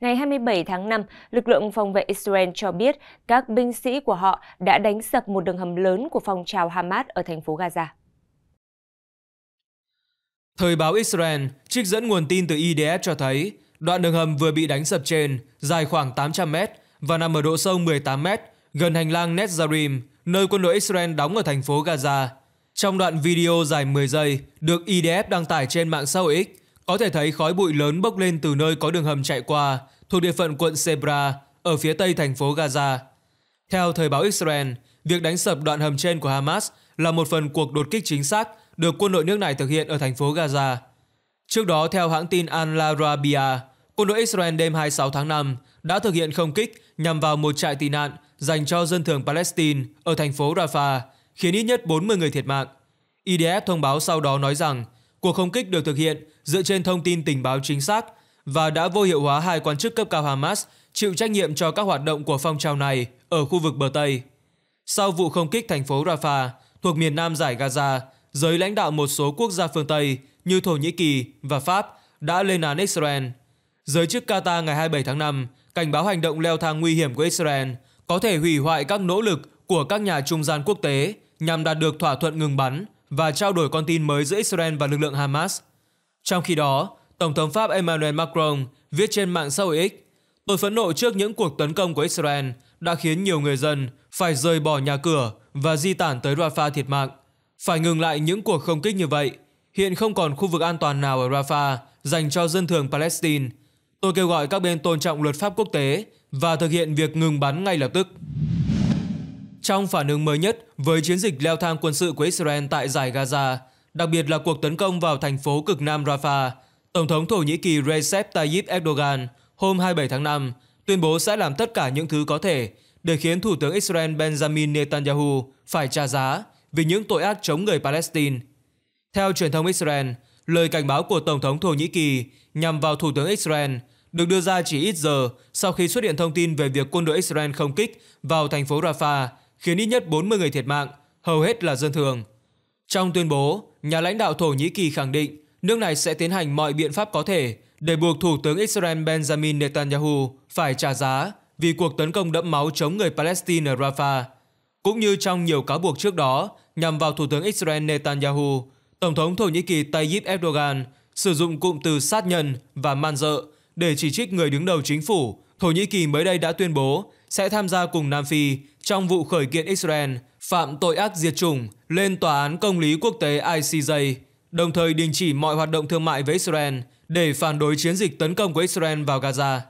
Ngày 27 tháng 5, lực lượng phòng vệ Israel cho biết các binh sĩ của họ đã đánh sập một đường hầm lớn của phong trào Hamas ở thành phố Gaza. Thời báo Israel trích dẫn nguồn tin từ IDF cho thấy đoạn đường hầm vừa bị đánh sập trên dài khoảng 800 mét và nằm ở độ sâu 18 mét gần hành lang Netzarim, nơi quân đội Israel đóng ở thành phố Gaza. Trong đoạn video dài 10 giây được IDF đăng tải trên mạng xã hội X, có thể thấy khói bụi lớn bốc lên từ nơi có đường hầm chạy qua, thuộc địa phận quận Sebra, ở phía tây thành phố Gaza. Theo thời báo Israel, việc đánh sập đoạn hầm trên của Hamas là một phần cuộc đột kích chính xác được quân đội nước này thực hiện ở thành phố Gaza. Trước đó, theo hãng tin al Arabiya quân đội Israel đêm 26 tháng 5 đã thực hiện không kích nhằm vào một trại tị nạn dành cho dân thường Palestine ở thành phố Rafah, khiến ít nhất 40 người thiệt mạng. IDF thông báo sau đó nói rằng Cuộc không kích được thực hiện dựa trên thông tin tình báo chính xác và đã vô hiệu hóa hai quan chức cấp cao Hamas chịu trách nhiệm cho các hoạt động của phong trào này ở khu vực bờ Tây. Sau vụ không kích thành phố Rafah thuộc miền nam giải Gaza, giới lãnh đạo một số quốc gia phương Tây như Thổ Nhĩ Kỳ và Pháp đã lên án Israel. Giới chức Qatar ngày 27 tháng 5 cảnh báo hành động leo thang nguy hiểm của Israel có thể hủy hoại các nỗ lực của các nhà trung gian quốc tế nhằm đạt được thỏa thuận ngừng bắn và trao đổi con tin mới giữa Israel và lực lượng Hamas. Trong khi đó, Tổng thống Pháp Emmanuel Macron viết trên mạng xã hội X, Tôi phẫn nộ trước những cuộc tấn công của Israel đã khiến nhiều người dân phải rời bỏ nhà cửa và di tản tới Rafah thiệt mạng. Phải ngừng lại những cuộc không kích như vậy. Hiện không còn khu vực an toàn nào ở Rafah dành cho dân thường Palestine. Tôi kêu gọi các bên tôn trọng luật pháp quốc tế và thực hiện việc ngừng bắn ngay lập tức. Trong phản ứng mới nhất với chiến dịch leo thang quân sự của Israel tại giải Gaza, đặc biệt là cuộc tấn công vào thành phố cực nam Rafah, Tổng thống Thổ Nhĩ Kỳ Recep Tayyip Erdogan hôm 27 tháng 5 tuyên bố sẽ làm tất cả những thứ có thể để khiến Thủ tướng Israel Benjamin Netanyahu phải trả giá vì những tội ác chống người Palestine. Theo truyền thông Israel, lời cảnh báo của Tổng thống Thổ Nhĩ Kỳ nhằm vào Thủ tướng Israel được đưa ra chỉ ít giờ sau khi xuất hiện thông tin về việc quân đội Israel không kích vào thành phố Rafah khiến ít nhất 40 người thiệt mạng, hầu hết là dân thường. Trong tuyên bố, nhà lãnh đạo Thổ Nhĩ Kỳ khẳng định nước này sẽ tiến hành mọi biện pháp có thể để buộc Thủ tướng Israel Benjamin Netanyahu phải trả giá vì cuộc tấn công đẫm máu chống người Palestine ở Rafah. Cũng như trong nhiều cáo buộc trước đó nhằm vào Thủ tướng Israel Netanyahu, Tổng thống Thổ Nhĩ Kỳ Tayyip Erdogan sử dụng cụm từ sát nhân và man dợ để chỉ trích người đứng đầu chính phủ Thổ Nhĩ Kỳ mới đây đã tuyên bố sẽ tham gia cùng Nam Phi trong vụ khởi kiện Israel phạm tội ác diệt chủng lên Tòa án Công lý Quốc tế ICJ, đồng thời đình chỉ mọi hoạt động thương mại với Israel để phản đối chiến dịch tấn công của Israel vào Gaza.